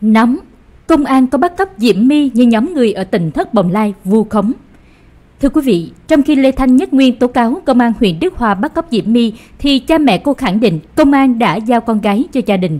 nắm công an có bắt cóc Diễm My như nhóm người ở tỉnh Thất Bồng Lai vu khống. Thưa quý vị, trong khi Lê Thanh Nhất Nguyên tố cáo công an huyện Đức Hòa bắt cóc Diễm My thì cha mẹ cô khẳng định công an đã giao con gái cho gia đình.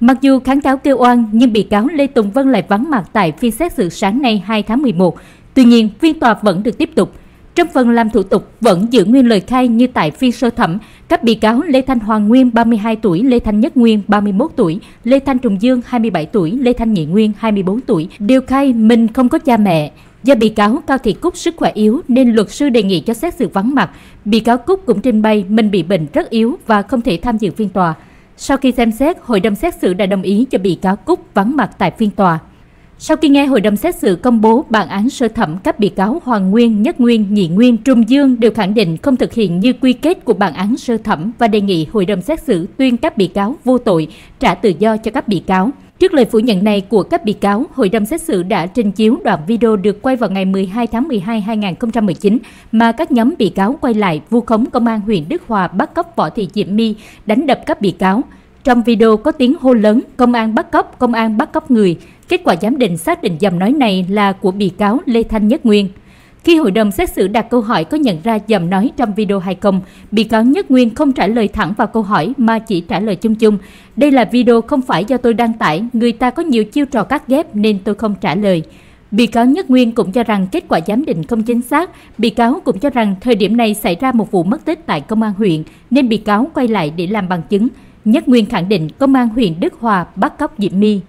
Mặc dù kháng cáo kêu oan nhưng bị cáo Lê Tùng Vân lại vắng mặt tại phiên xét xử sáng nay 2 tháng 11. Tuy nhiên, phiên tòa vẫn được tiếp tục. Trong phần làm thủ tục vẫn giữ nguyên lời khai như tại phiên sơ thẩm, các bị cáo Lê Thanh Hoàng Nguyên 32 tuổi, Lê Thanh Nhất Nguyên 31 tuổi, Lê Thanh Trùng Dương 27 tuổi, Lê Thanh Nhị Nguyên 24 tuổi đều khai mình không có cha mẹ. Do bị cáo Cao Thị Cúc sức khỏe yếu nên luật sư đề nghị cho xét xử vắng mặt. Bị cáo Cúc cũng trình bày mình bị bệnh rất yếu và không thể tham dự phiên tòa. Sau khi xem xét, hội đồng xét xử đã đồng ý cho bị cáo Cúc vắng mặt tại phiên tòa. Sau khi nghe hội đồng xét xử công bố bản án sơ thẩm các bị cáo Hoàng Nguyên, Nhất Nguyên, Nhị Nguyên, Trung Dương đều khẳng định không thực hiện như quy kết của bản án sơ thẩm và đề nghị hội đồng xét xử tuyên các bị cáo vô tội, trả tự do cho các bị cáo. Trước lời phủ nhận này của các bị cáo, hội đồng xét xử đã trình chiếu đoạn video được quay vào ngày 12 tháng 12 2019 mà các nhóm bị cáo quay lại vu khống công an huyện Đức Hòa bắt cóc Võ Thị Diệm My đánh đập các bị cáo. Trong video có tiếng hô lớn, công an bắt cóc, công an bắt cóc người. Kết quả giám định xác định dòng nói này là của bị cáo Lê Thanh Nhất Nguyên. Khi hội đồng xét xử đặt câu hỏi có nhận ra dòng nói trong video hay không, bị cáo Nhất Nguyên không trả lời thẳng vào câu hỏi mà chỉ trả lời chung chung. Đây là video không phải do tôi đăng tải, người ta có nhiều chiêu trò cắt ghép nên tôi không trả lời. Bị cáo Nhất Nguyên cũng cho rằng kết quả giám định không chính xác. Bị cáo cũng cho rằng thời điểm này xảy ra một vụ mất tích tại công an huyện nên bị cáo quay lại để làm bằng chứng. Nhất Nguyên khẳng định công an huyện Đức Hòa bắt cóc Diệm My.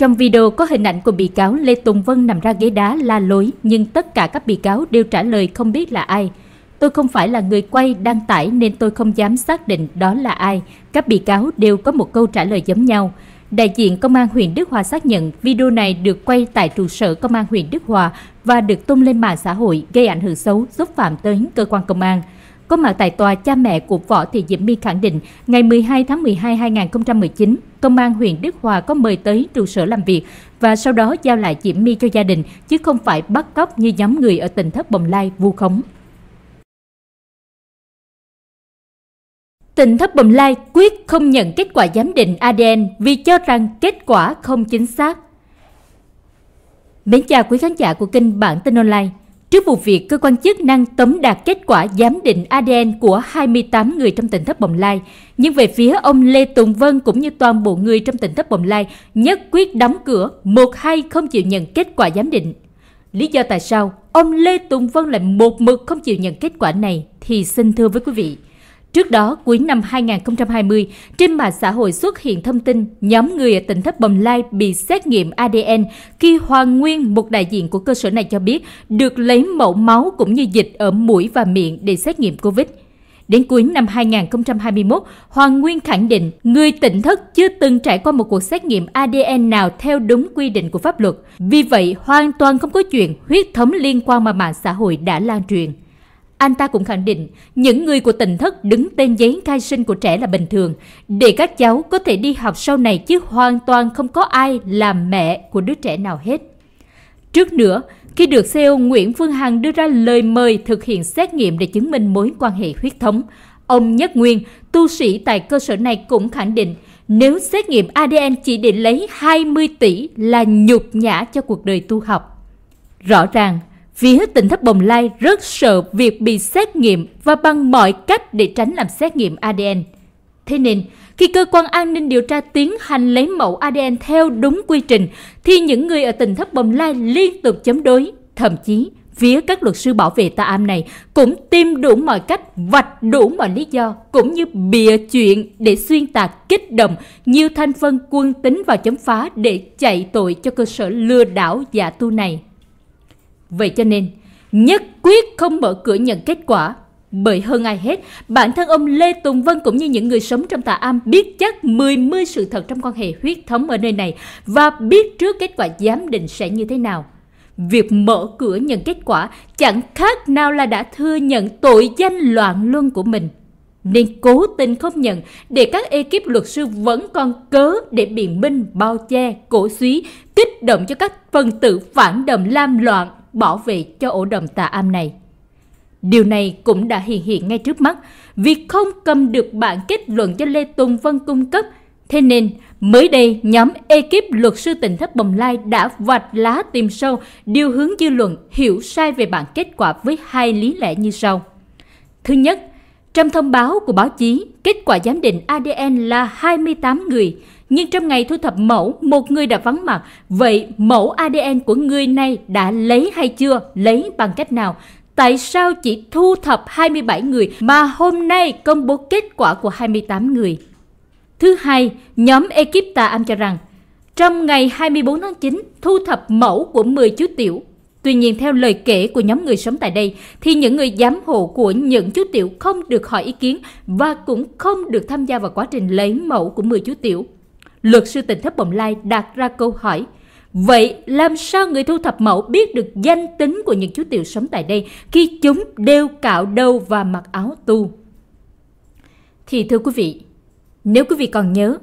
Trong video có hình ảnh của bị cáo Lê Tùng Vân nằm ra ghế đá la lối, nhưng tất cả các bị cáo đều trả lời không biết là ai. Tôi không phải là người quay đăng tải nên tôi không dám xác định đó là ai. Các bị cáo đều có một câu trả lời giống nhau. Đại diện Công an huyện Đức Hòa xác nhận video này được quay tại trụ sở Công an huyện Đức Hòa và được tung lên mạng xã hội gây ảnh hưởng xấu, xúc phạm tới cơ quan công an. Có mặt tại tòa, cha mẹ của Võ Thị Diễm My khẳng định ngày 12 tháng 12 2019, Công an huyện Đức Hòa có mời tới trụ sở làm việc và sau đó giao lại Diễm My cho gia đình, chứ không phải bắt cóc như nhóm người ở tỉnh Thất Bồng Lai vu khống. Tỉnh Thất Bồng Lai quyết không nhận kết quả giám định ADN vì cho rằng kết quả không chính xác. Mến chào quý khán giả của kênh Bản tin online. Trước vụ việc cơ quan chức năng tống đạt kết quả giám định ADN của 28 người trong tỉnh Thất Bồng Lai, nhưng về phía ông Lê Tùng Vân cũng như toàn bộ người trong tỉnh Thất Bồng Lai nhất quyết đóng cửa, một hay không chịu nhận kết quả giám định. Lý do tại sao ông Lê Tùng Vân lại một mực không chịu nhận kết quả này thì xin thưa với quý vị – Trước đó, cuối năm 2020, trên mạng xã hội xuất hiện thông tin nhóm người ở tỉnh Thất Bồng Lai bị xét nghiệm ADN khi Hoàng Nguyên, một đại diện của cơ sở này cho biết, được lấy mẫu máu cũng như dịch ở mũi và miệng để xét nghiệm COVID. Đến cuối năm 2021, Hoàng Nguyên khẳng định người tỉnh thất chưa từng trải qua một cuộc xét nghiệm ADN nào theo đúng quy định của pháp luật. Vì vậy, hoàn toàn không có chuyện huyết thống liên quan mà mạng xã hội đã lan truyền. Anh ta cũng khẳng định những người của tỉnh thất đứng tên giấy khai sinh của trẻ là bình thường để các cháu có thể đi học sau này chứ hoàn toàn không có ai là mẹ của đứa trẻ nào hết. Trước nữa, khi được CEO Nguyễn Phương Hằng đưa ra lời mời thực hiện xét nghiệm để chứng minh mối quan hệ huyết thống, ông Nhất Nguyên, tu sĩ tại cơ sở này cũng khẳng định nếu xét nghiệm ADN chỉ để lấy 20 tỷ là nhục nhã cho cuộc đời tu học. Rõ ràng, Phía tỉnh thất bồng lai rất sợ việc bị xét nghiệm và bằng mọi cách để tránh làm xét nghiệm ADN. Thế nên, khi cơ quan an ninh điều tra tiến hành lấy mẫu ADN theo đúng quy trình, thì những người ở tỉnh thất bồng lai liên tục chống đối, thậm chí phía các luật sư bảo vệ tà am này cũng tìm đủ mọi cách vạch đủ mọi lý do cũng như bịa chuyện để xuyên tạc kích động nhiều thành phần quân tính vào chống phá để chạy tội cho cơ sở lừa đảo giả tu này. Vậy cho nên, nhất quyết không mở cửa nhận kết quả. Bởi hơn ai hết, bản thân ông Lê Tùng Vân cũng như những người sống trong tà am biết chắc mười mươi sự thật trong quan hệ huyết thống ở nơi này và biết trước kết quả giám định sẽ như thế nào. Việc mở cửa nhận kết quả chẳng khác nào là đã thừa nhận tội danh loạn luân của mình. Nên cố tình không nhận để các ekip luật sư vẫn còn cớ để biện minh bao che, cổ suý, kích động cho các phần tử phản động lam loạn bảo vệ cho ổ đầm tà am này. Điều này cũng đã hiện hiện ngay trước mắt, vì không cầm được bản kết luận do Lê Tùng Vân cung cấp. Thế nên, mới đây, nhóm ekip luật sư tỉnh thất bồng lai đã vạch lá tìm sâu, điều hướng dư luận hiểu sai về bản kết quả với hai lý lẽ như sau. Thứ nhất, trong thông báo của báo chí, kết quả giám định ADN là 28 người, nhưng trong ngày thu thập mẫu, một người đã vắng mặt. Vậy mẫu ADN của người này đã lấy hay chưa? Lấy bằng cách nào? Tại sao chỉ thu thập 27 người mà hôm nay công bố kết quả của 28 người? Thứ hai, nhóm ekip tà âm cho rằng trong ngày 24 tháng 9 thu thập mẫu của 10 chú tiểu. Tuy nhiên theo lời kể của nhóm người sống tại đây thì những người giám hộ của những chú tiểu không được hỏi ý kiến và cũng không được tham gia vào quá trình lấy mẫu của 10 chú tiểu Luật sư tỉnh thất bồng lai đặt ra câu hỏi Vậy làm sao người thu thập mẫu biết được danh tính của những chú tiểu sống tại đây khi chúng đeo cạo đầu và mặc áo tu? Thì thưa quý vị, nếu quý vị còn nhớ,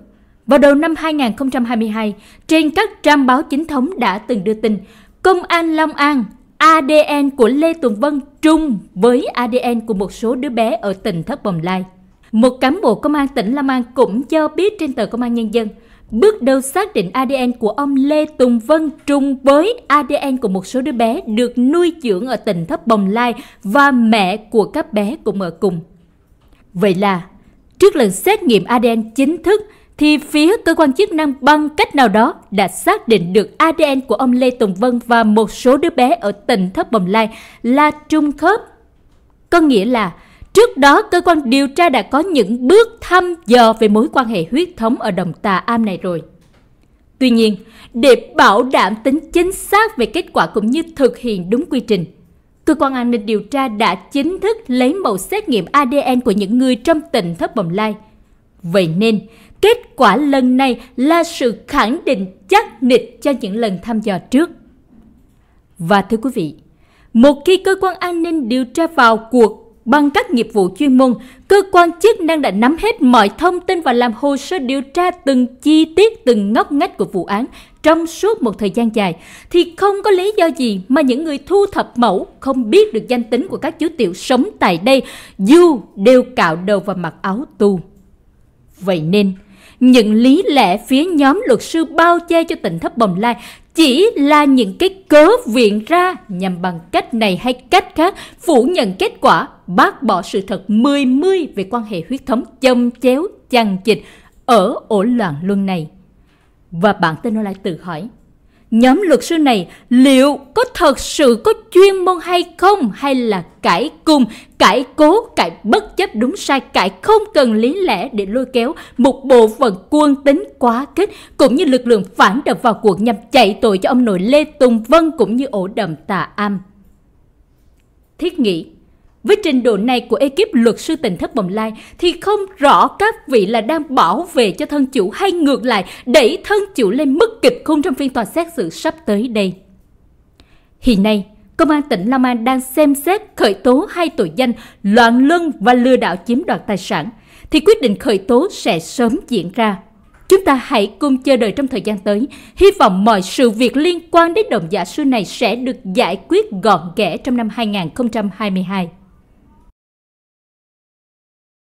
vào đầu năm 2022, trên các trang báo chính thống đã từng đưa tin Công an Long An ADN của Lê Tùng Vân trùng với ADN của một số đứa bé ở tỉnh Thất Bồng Lai. Một cán bộ công an tỉnh Long An cũng cho biết trên tờ Công an Nhân dân, bước đầu xác định ADN của ông Lê Tùng Vân trùng với ADN của một số đứa bé được nuôi dưỡng ở tỉnh Thấp Bồng Lai và mẹ của các bé cũng ở cùng. Vậy là, trước lần xét nghiệm ADN chính thức thì phía cơ quan chức năng bằng cách nào đó đã xác định được ADN của ông Lê Tùng Vân và một số đứa bé ở tỉnh Thất Bồng Lai là trùng khớp. Có nghĩa là Trước đó, cơ quan điều tra đã có những bước thăm dò về mối quan hệ huyết thống ở đồng tà am này rồi. Tuy nhiên, để bảo đảm tính chính xác về kết quả cũng như thực hiện đúng quy trình, cơ quan an ninh điều tra đã chính thức lấy mẫu xét nghiệm ADN của những người trong tỉnh thất bồng lai. Vậy nên, kết quả lần này là sự khẳng định chắc nịch cho những lần thăm dò trước. Và thưa quý vị, một khi cơ quan an ninh điều tra vào cuộc bằng các nghiệp vụ chuyên môn, cơ quan chức năng đã nắm hết mọi thông tin và làm hồ sơ điều tra từng chi tiết, từng ngóc ngách của vụ án trong suốt một thời gian dài, thì không có lý do gì mà những người thu thập mẫu không biết được danh tính của các chú tiểu sống tại đây, dù đều cạo đầu và mặc áo tu. Vậy nên, những lý lẽ phía nhóm luật sư bao che cho tỉnh Thất Bồng Lai chỉ là những cái cớ viện ra nhằm bằng cách này hay cách khác phủ nhận kết quả, bác bỏ sự thật mười mươi về quan hệ huyết thống châm chéo, chằng chịt ở ổ loạn luân này. Và bản tin lại tự hỏi, nhóm luật sư này liệu có thật sự có chuyên môn hay không hay là cãi cung, cãi cố, cãi bất chấp đúng sai, cãi không cần lý lẽ để lôi kéo một bộ phận quân tính quá kích cũng như lực lượng phản động vào cuộc nhằm chạy tội cho ông nội Lê Tùng Vân cũng như ổ đầm tà am. Thiết nghĩ với trình độ này của ekip luật sư tỉnh thất bồng lai thì không rõ các vị là đang bảo vệ cho thân chủ hay ngược lại đẩy thân chủ lên mức kịch khung trong phiên tòa xét xử sắp tới đây. Hiện nay, Công an tỉnh Long An đang xem xét khởi tố hai tội danh loạn luân và lừa đảo chiếm đoạt tài sản, thì quyết định khởi tố sẽ sớm diễn ra. Chúng ta hãy cùng chờ đợi trong thời gian tới, hy vọng mọi sự việc liên quan đến đồng giả sư này sẽ được giải quyết gọn ghẽ trong năm 2022.